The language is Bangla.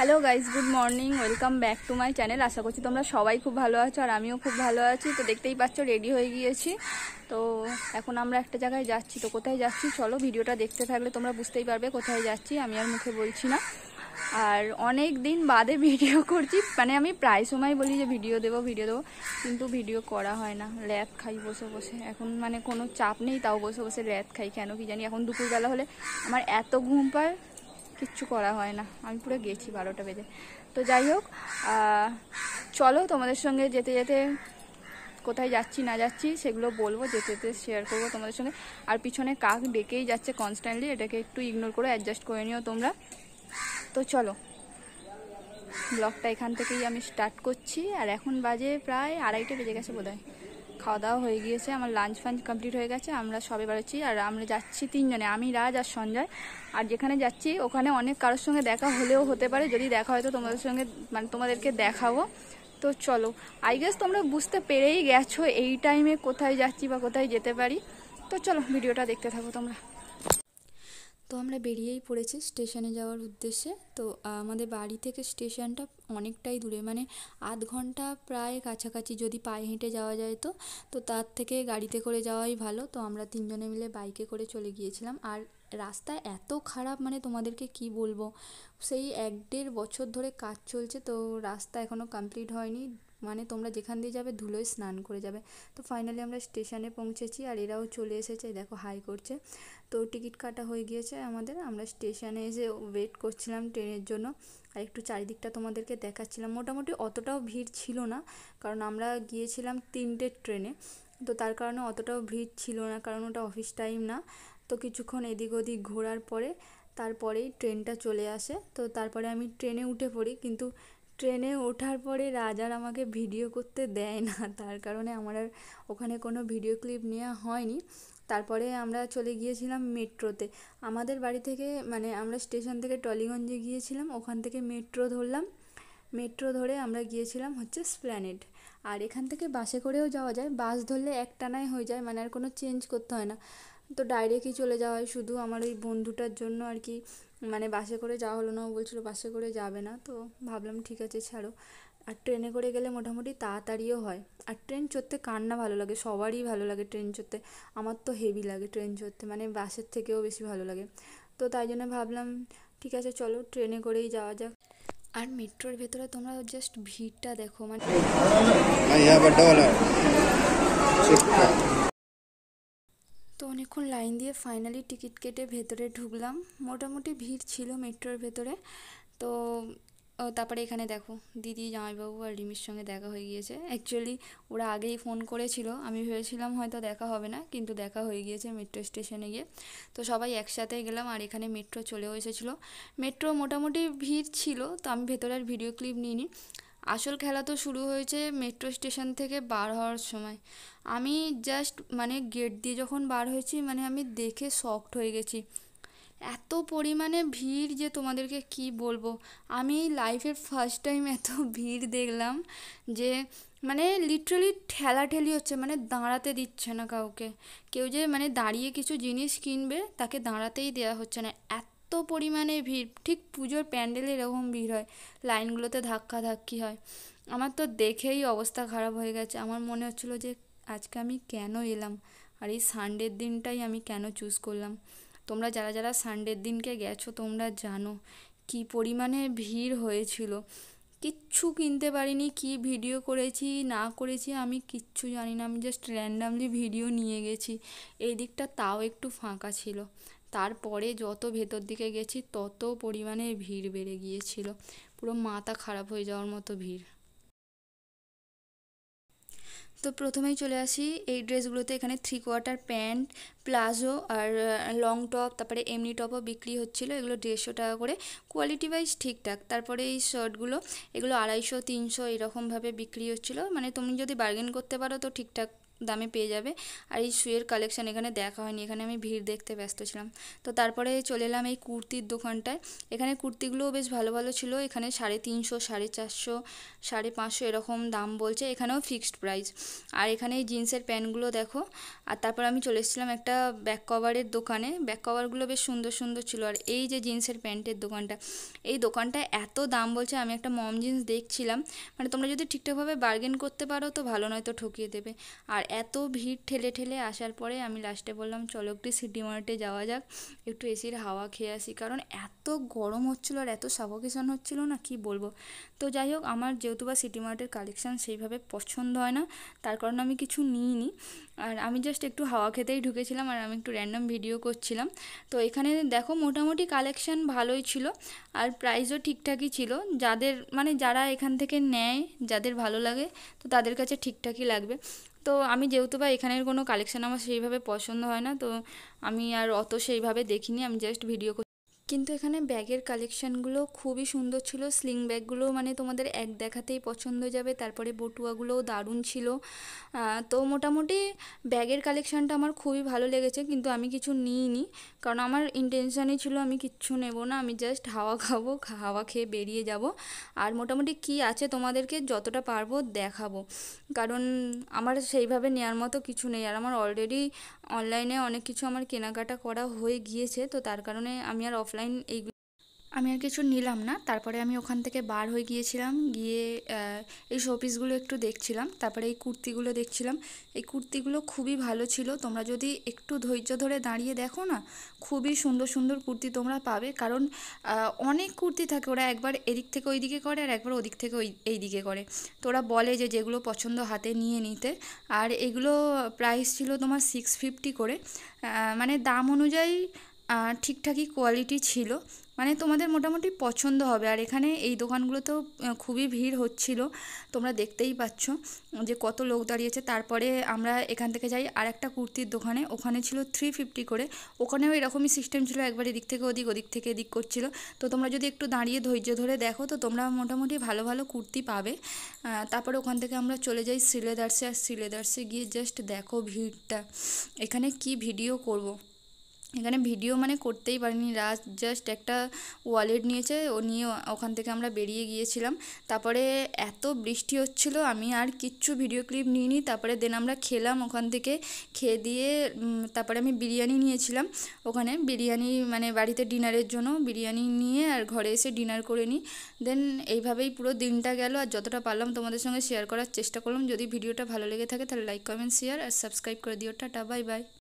hello guys good morning welcome back to my channel আশা করছি তোমরা সবাই খুব ভালো আছো আর আমিও খুব ভালো আছি তো দেখতেই পাচ্ছ রেডি হয়ে গিয়েছি তো এখন আমরা একটা জায়গায় যাচ্ছি তো কোথায় যাচ্ছি চলো ভিডিওটা দেখতে থাকলে তোমরা বুঝতেই পারবে কোথায় যাচ্ছি আমি আর মুখে বলছি না আর অনেক দিন বাদে ভিডিও করছি মানে আমি প্রায় সময় বলি যে ভিডিও দেবো ভিডিও দেবো কিন্তু ভিডিও করা হয় না র্যাত খাই বসে বসে এখন মানে কোনো চাপ নেই তাও বসে বসে র্যাত খাই কেন কি জানি এখন দুপুরবেলা হলে আমার এত ঘুম পায় কিচ্ছু করা হয় না আমি পুরো গেছি বারোটা বেজে তো যাই হোক চলো তোমাদের সঙ্গে যেতে যেতে কোথায় যাচ্ছি না যাচ্ছি সেগুলো বলবো যেতে যেতে শেয়ার করবো তোমাদের সঙ্গে আর পিছনে কাক ডেকেই যাচ্ছে কনস্ট্যান্টলি এটাকে একটু ইগনোর করে অ্যাডজাস্ট করে নিও তোমরা তো চলো ব্লগটা এখান থেকেই আমি স্টার্ট করছি আর এখন বাজে প্রায় আড়াইটা বেজে গেছে বোধ হয় খাওয়া দাওয়া হয়ে গিয়েছে আমার লাঞ্চ ফাঞ্চ কমপ্লিট হয়ে গেছে আমরা সবে বেরোচ্ছি আর আমরা যাচ্ছি তিনজনে আমি রাজ আর সঞ্জয় আর যেখানে যাচ্ছি ওখানে অনেক কারোর সঙ্গে দেখা হলেও হতে পারে যদি দেখা হয় তো তোমাদের সঙ্গে মানে তোমাদেরকে দেখাবো তো চলো আই গেস তোমরা বুঝতে পেরেই গেছো এই টাইমে কোথায় যাচ্ছি বা কোথায় যেতে পারি তো চলো ভিডিওটা দেখতে থাকো তোমরা তো আমরা বেরিয়েই পড়েছি স্টেশনে যাওয়ার উদ্দেশ্যে তো আমাদের বাড়ি থেকে স্টেশনটা অনেকটাই দূরে মানে আধ ঘন্টা প্রায় কাছাকাছি যদি পায়ে হেঁটে যাওয়া যায় তো তো তার থেকে গাড়িতে করে যাওয়াই ভালো তো আমরা তিনজনে মিলে বাইকে করে চলে গিয়েছিলাম আর রাস্তা এত খারাপ মানে তোমাদেরকে কি বলবো সেই এক দেড় বছর ধরে কাজ চলছে তো রাস্তা এখনও কমপ্লিট হয়নি মানে তোমরা যেখান দিয়ে যাবে ধুলোয় স্নান করে যাবে তো ফাইনালি আমরা স্টেশনে পৌঁছেছি আর এরাও চলে এসেছে দেখো হাই করছে তো টিকিট কাটা হয়ে গিয়েছে আমাদের আমরা স্টেশনে এসে ওয়েট করছিলাম ট্রেনের জন্য আর একটু চারিদিকটা তোমাদেরকে দেখাচ্ছিলাম মোটামুটি অতটাও ভিড় ছিল না কারণ আমরা গিয়েছিলাম তিনটে ট্রেনে তো তার কারণে অতটাও ভিড় ছিল না কারণ ওটা অফিস টাইম না তো কিছুক্ষণ এদিক ওদিক ঘোরার পরে তারপরেই ট্রেনটা চলে আসে তো তারপরে আমি ট্রেনে উঠে পড়ি কিন্তু ট্রেনে ওঠার পরে রাজার আমাকে ভিডিও করতে দেয় না তার কারণে আমার আর ওখানে কোনো ভিডিও ক্লিপ নেওয়া হয়নি তারপরে আমরা চলে গিয়েছিলাম মেট্রোতে আমাদের বাড়ি থেকে মানে আমরা স্টেশন থেকে টলিগঞ্জে গিয়েছিলাম ওখান থেকে মেট্রো ধরলাম মেট্রো ধরে আমরা গিয়েছিলাম হচ্ছে স্প্ল্যানেড আর এখান থেকে বাসে করেও যাওয়া যায় বাস ধরলে একটানায় হয়ে যায় মানে আর কোনো চেঞ্জ করতে হয় না তো ডাইরেক্টই চলে যাওয়া হয় শুধু আমার ওই বন্ধুটার জন্য আর কি মানে বাসে করে যাওয়া হলো না ও বলছিল বাসে করে যাবে না তো ভাবলাম ঠিক আছে ছাড়ো আর ট্রেনে করে গেলে মোটামুটি তাড়াতাড়িও হয় আর ট্রেন চড়তে কার না ভালো লাগে সবারই ভালো লাগে ট্রেন চড়তে আমার তো হেভি লাগে ট্রেন চড়তে মানে বাসের থেকেও বেশি ভালো লাগে তো তাই জন্য ভাবলাম ঠিক আছে চলো ট্রেনে করেই যাওয়া যাক আর মেট্রোর ভেতরে তোমরা জাস্ট ভিড়টা দেখো মানে হ্যাঁ, তো অনেকক্ষণ লাইন দিয়ে ফাইনালি টিকিট কেটে ভেতরে ঢুকলাম মোটামুটি ভিড় ছিল মেট্রোর ভেতরে তো তারপরে এখানে দেখো দিদি জামাইবাবু আর রিমির সঙ্গে দেখা হয়ে গিয়েছে অ্যাকচুয়ালি ওরা আগেই ফোন করেছিল আমি ভেবেছিলাম হয়তো দেখা হবে না কিন্তু দেখা হয়ে গিয়েছে মেট্রো স্টেশনে গিয়ে তো সবাই একসাথে গেলাম আর এখানে মেট্রো চলেও এসেছিলো মেট্রো মোটামুটি ভিড় ছিল তো আমি ভেতরে আর ভিডিও ক্লিপ নিইনি আসল খেলা তো শুরু হয়েছে মেট্রো স্টেশন থেকে বার হওয়ার সময় আমি জাস্ট মানে গেট দিয়ে যখন বার হয়েছি মানে আমি দেখে শক্ট হয়ে গেছি এত পরিমাণে ভিড় যে তোমাদেরকে কি বলবো আমি লাইফের ফার্স্ট টাইম এত ভিড় দেখলাম যে মানে লিটারালি ঠেলাঠেলি হচ্ছে মানে দাঁড়াতে দিচ্ছে না কাউকে কেউ যে মানে দাঁড়িয়ে কিছু জিনিস কিনবে তাকে দাঁড়াতেই দেওয়া হচ্ছে না এত পরিমাণে ভিড় ঠিক পুজোর প্যান্ডেলে এরকম ভিড় হয় লাইনগুলোতে ধাক্কা ধাক্কি হয় আমার তো দেখেই অবস্থা খারাপ হয়ে গেছে আমার মনে হচ্ছিলো যে আজকে আমি কেন এলাম আর এই সানডের দিনটাই আমি কেন চুজ করলাম তোমরা যারা যারা সানডের দিনকে গেছো তোমরা জানো কি পরিমাণে ভিড় হয়েছিল কিচ্ছু কিনতে পারিনি কি ভিডিও করেছি না করেছি আমি কিচ্ছু জানি না আমি জাস্ট র্যান্ডামলি ভিডিও নিয়ে গেছি এই দিকটা তাও একটু ফাঁকা ছিল তারপরে যত ভেতর দিকে গেছি তত পরিমাণে ভিড় বেড়ে গিয়েছিল পুরো মাথা খারাপ হয়ে যাওয়ার মতো ভিড় তো প্রথমেই চলে আসি এই ড্রেসগুলোতে এখানে থ্রি কোয়ার্টার প্যান্ট প্লাজো আর লং টপ তারপরে এমনি টপও বিক্রি হচ্ছিলো এগুলো দেড়শো টাকা করে কোয়ালিটি ওয়াইজ ঠিকঠাক তারপরে এই শার্টগুলো এগুলো আড়াইশো তিনশো এরকমভাবে বিক্রি হচ্ছিলো মানে তুমি যদি বার্গেন করতে পারো তো ঠিকঠাক দামে পেয়ে যাবে আর এই শুয়ের কালেকশান এখানে দেখা হয়নি এখানে আমি ভিড় দেখতে ব্যস্ত ছিলাম তো তারপরে চলে এলাম এই কুর্তির দোকানটায় এখানে কুর্তিগুলোও বেশ ভালো ভালো ছিল এখানে সাড়ে তিনশো সাড়ে চারশো সাড়ে পাঁচশো এরকম দাম বলছে এখানেও ফিক্সড প্রাইস আর এখানে এই জিন্সের প্যান্টগুলো দেখো আর তারপর আমি চলে এসেছিলাম একটা ব্যাক কভারের দোকানে ব্যাক কভারগুলো বেশ সুন্দর সুন্দর ছিল আর এই যে জিন্সের প্যান্টের দোকানটা এই দোকানটা এত দাম বলছে আমি একটা মম জিন্স দেখছিলাম মানে তোমরা যদি ঠিকঠাকভাবে বার্গেন করতে পারো তো ভালো নয় তো ঠকিয়ে দেবে আর এত ভিড় ঠেলে ঠেলে আসার পরে আমি লাস্টে বললাম চলো একটু সিটি মার্টে যাওয়া যাক একটু এসির হাওয়া খেয়ে আসি কারণ এত গরম হচ্ছিলো আর এত সাফোকেশন হচ্ছিলো না কি বলবো তো যাই হোক আমার যেহেতু বা সিটি মার্টের কালেকশান সেইভাবে পছন্দ হয় না তার কারণে আমি কিছু নিইনি আর আমি জাস্ট একটু হাওয়া খেতেই ঢুকেছিলাম আর আমি একটু র্যান্ডম ভিডিও করছিলাম তো এখানে দেখো মোটামুটি কালেকশান ভালোই ছিল আর প্রাইসও ঠিকঠাকই ছিল যাদের মানে যারা এখান থেকে নেয় যাদের ভালো লাগে তো তাদের কাছে ঠিকঠাকই লাগবে তো আমি যেহেতু বা এখানের কোনো কালেকশান আমার সেইভাবে পছন্দ হয় না তো আমি আর অত সেইভাবে দেখিনি আমি জাস্ট ভিডিও কিন্তু এখানে ব্যাগের কালেকশানগুলো খুবই সুন্দর ছিল স্লিং ব্যাগগুলো মানে তোমাদের এক দেখাতেই পছন্দ যাবে তারপরে বটুয়াগুলোও দারুণ ছিল তো মোটামুটি ব্যাগের কালেকশানটা আমার খুবই ভালো লেগেছে কিন্তু আমি কিছু নিইনি কারণ আমার ইন্টেনশানই ছিল আমি কিচ্ছু নেব না আমি জাস্ট হাওয়া খাবো হাওয়া খেয়ে বেরিয়ে যাব আর মোটামুটি কি আছে তোমাদেরকে যতটা পারবো দেখাবো কারণ আমার সেইভাবে নেওয়ার মতো কিছু নেই আর আমার অলরেডি অনলাইনে অনেক কিছু আমার কেনাকাটা করা হয়ে গিয়েছে তো তার কারণে আমি আর অফলাইন অফলাইন এইগুলো আমি আর কিছু নিলাম না তারপরে আমি ওখান থেকে বার হয়ে গিয়েছিলাম গিয়ে এই শোপিসগুলো একটু দেখছিলাম তারপরে এই কুর্তিগুলো দেখছিলাম এই কুর্তিগুলো খুবই ভালো ছিল তোমরা যদি একটু ধৈর্য ধরে দাঁড়িয়ে দেখো না খুবই সুন্দর সুন্দর কুর্তি তোমরা পাবে কারণ অনেক কুর্তি থাকে ওরা একবার এদিক থেকে ওই দিকে করে আর একবার ওদিক থেকে ওই এই দিকে করে তো ওরা বলে যে যেগুলো পছন্দ হাতে নিয়ে নিতে আর এগুলো প্রাইস ছিল তোমার সিক্স ফিফটি করে মানে দাম অনুযায়ী ঠিকঠাকই কোয়ালিটি ছিল মানে তোমাদের মোটামুটি পছন্দ হবে আর এখানে এই দোকানগুলোতেও খুবই ভিড় হচ্ছিল তোমরা দেখতেই পাচ্ছ যে কত লোক দাঁড়িয়েছে তারপরে আমরা এখান থেকে যাই আর একটা কুর্তির দোকানে ওখানে ছিল থ্রি ফিফটি করে ওখানেও এরকমই সিস্টেম ছিল একবার এদিক থেকে ওদিক ওদিক থেকে এদিক করছিল তো তোমরা যদি একটু দাঁড়িয়ে ধৈর্য ধরে দেখো তো তোমরা মোটামুটি ভালো ভালো কুর্তি পাবে তারপরে ওখান থেকে আমরা চলে যাই শ্রীলেদার্সে আর শ্রীলেদার্সে গিয়ে জাস্ট দেখো ভিড়টা এখানে কি ভিডিও করবো এখানে ভিডিও মানে করতেই পারিনি রাজ জাস্ট একটা ওয়ালেট নিয়েছে ও নিয়ে ওখান থেকে আমরা বেরিয়ে গিয়েছিলাম তারপরে এত বৃষ্টি হচ্ছিল আমি আর কিচ্ছু ভিডিও ক্লিপ নিইনি তারপরে দেন আমরা খেলাম ওখান থেকে খেয়ে দিয়ে তারপরে আমি বিরিয়ানি নিয়েছিলাম ওখানে বিরিয়ানি মানে বাড়িতে ডিনারের জন্য বিরিয়ানি নিয়ে আর ঘরে এসে ডিনার করে নিই দেন এইভাবেই পুরো দিনটা গেল আর যতটা পারলাম তোমাদের সঙ্গে শেয়ার করার চেষ্টা করলাম যদি ভিডিওটা ভালো লেগে থাকে তাহলে লাইক কমেন্ট শেয়ার আর সাবস্ক্রাইব করে দিও টাটা বাই বাই